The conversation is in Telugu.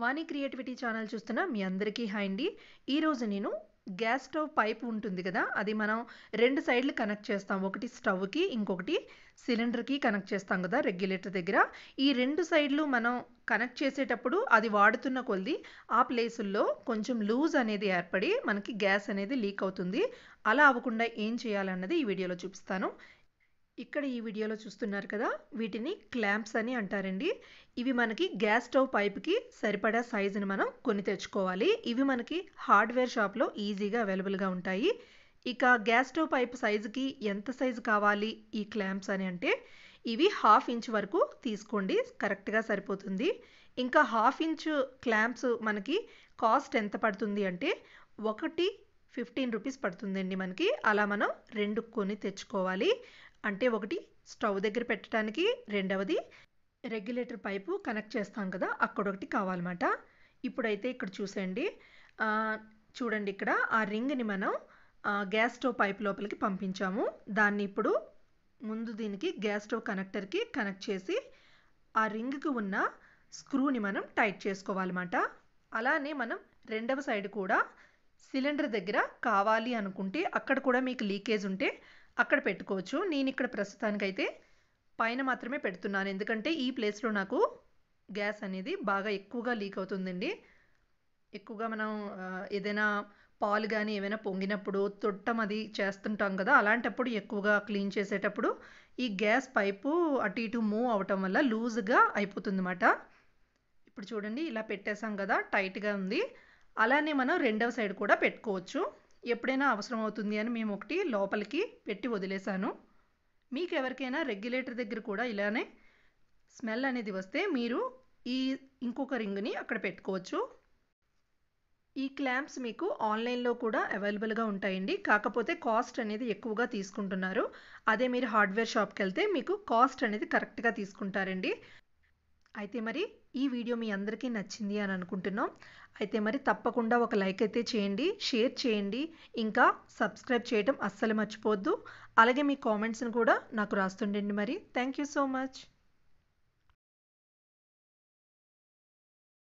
వాణి క్రియేటివిటీ ఛానల్ చూస్తున్న మీ అందరికీ హాయ్ అండి ఈరోజు నేను గ్యాస్ స్టవ్ పైప్ ఉంటుంది కదా అది మనం రెండు సైడ్లు కనెక్ట్ చేస్తాం ఒకటి స్టవ్కి ఇంకొకటి సిలిండర్కి కనెక్ట్ చేస్తాం కదా రెగ్యులేటర్ దగ్గర ఈ రెండు సైడ్లు మనం కనెక్ట్ చేసేటప్పుడు అది వాడుతున్న కొలది ఆ ప్లేసుల్లో కొంచెం లూజ్ అనేది ఏర్పడి మనకి గ్యాస్ అనేది లీక్ అవుతుంది అలా అవ్వకుండా ఏం చేయాలన్నది ఈ వీడియోలో చూపిస్తాను ఇక్కడ ఈ వీడియోలో చూస్తున్నారు కదా వీటిని క్లాంప్స్ అని అంటారండి ఇవి మనకి గ్యాస్ స్టవ్ పైప్కి సరిపడా సైజుని మనం కొని తెచ్చుకోవాలి ఇవి మనకి హార్డ్వేర్ షాప్లో ఈజీగా అవైలబుల్గా ఉంటాయి ఇక గ్యాస్ స్టవ్ పైప్ సైజుకి ఎంత సైజు కావాలి ఈ క్లాంప్స్ అని అంటే ఇవి హాఫ్ ఇంచ్ వరకు తీసుకోండి కరెక్ట్గా సరిపోతుంది ఇంకా హాఫ్ ఇంచ్ క్లాంప్స్ మనకి కాస్ట్ ఎంత పడుతుంది అంటే ఒకటి ఫిఫ్టీన్ రూపీస్ పడుతుందండి మనకి అలా మనం రెండు కొని తెచ్చుకోవాలి అంటే ఒకటి స్టవ్ దగ్గర పెట్టడానికి రెండవది రెగ్యులేటర్ పైపు కనెక్ట్ చేస్తాం కదా అక్కడొకటి కావాలన్నమాట ఇప్పుడైతే ఇక్కడ చూసేయండి చూడండి ఇక్కడ ఆ రింగ్ని మనం గ్యాస్ స్టవ్ పైప్ లోపలికి పంపించాము దాన్ని ఇప్పుడు ముందు దీనికి గ్యాస్ స్టవ్ కనెక్టర్కి కనెక్ట్ చేసి ఆ రింగ్కి ఉన్న స్క్రూని మనం టైట్ చేసుకోవాలన్నమాట అలానే మనం రెండవ సైడ్ కూడా సిలిండర్ దగ్గర కావాలి అనుకుంటే అక్కడ కూడా మీకు లీకేజ్ ఉంటే అక్కడ పెట్టుకోవచ్చు నేను ఇక్కడ ప్రస్తుతానికైతే పైన మాత్రమే పెడుతున్నాను ఎందుకంటే ఈ ప్లేస్లో నాకు గ్యాస్ అనేది బాగా ఎక్కువగా లీక్ అవుతుందండి ఎక్కువగా మనం ఏదైనా పాలు కానీ ఏమైనా పొంగినప్పుడు తొట్టం అది చేస్తుంటాం కదా అలాంటప్పుడు ఎక్కువగా క్లీన్ చేసేటప్పుడు ఈ గ్యాస్ పైపు అటు ఇటు మూవ్ అవటం వల్ల లూజ్గా అయిపోతుందన్నమాట ఇప్పుడు చూడండి ఇలా పెట్టేసాం కదా టైట్గా ఉంది అలానే మనం రెండవ సైడ్ కూడా పెట్టుకోవచ్చు ఎప్పుడైనా అవసరం అవుతుంది అని మేము ఒకటి లోపలికి పెట్టి వదిలేశాను మీకు ఎవరికైనా రెగ్యులేటర్ దగ్గర కూడా ఇలానే స్మెల్ అనేది వస్తే మీరు ఈ ఇంకొక రింగ్ని అక్కడ పెట్టుకోవచ్చు ఈ క్లాంప్స్ మీకు ఆన్లైన్లో కూడా అవైలబుల్గా ఉంటాయండి కాకపోతే కాస్ట్ అనేది ఎక్కువగా తీసుకుంటున్నారు అదే మీరు హార్డ్వేర్ షాప్కి వెళ్తే మీకు కాస్ట్ అనేది కరెక్ట్గా తీసుకుంటారండి అయితే మరి ఈ వీడియో మీ అందరికీ నచ్చింది అని అనుకుంటున్నాం అయితే మరి తప్పకుండా ఒక లైక్ అయితే చేయండి షేర్ చేయండి ఇంకా సబ్స్క్రైబ్ చేయటం అస్సలు మర్చిపోవద్దు అలాగే మీ కామెంట్స్ని కూడా నాకు రాస్తుండండి మరి థ్యాంక్ యూ సో మచ్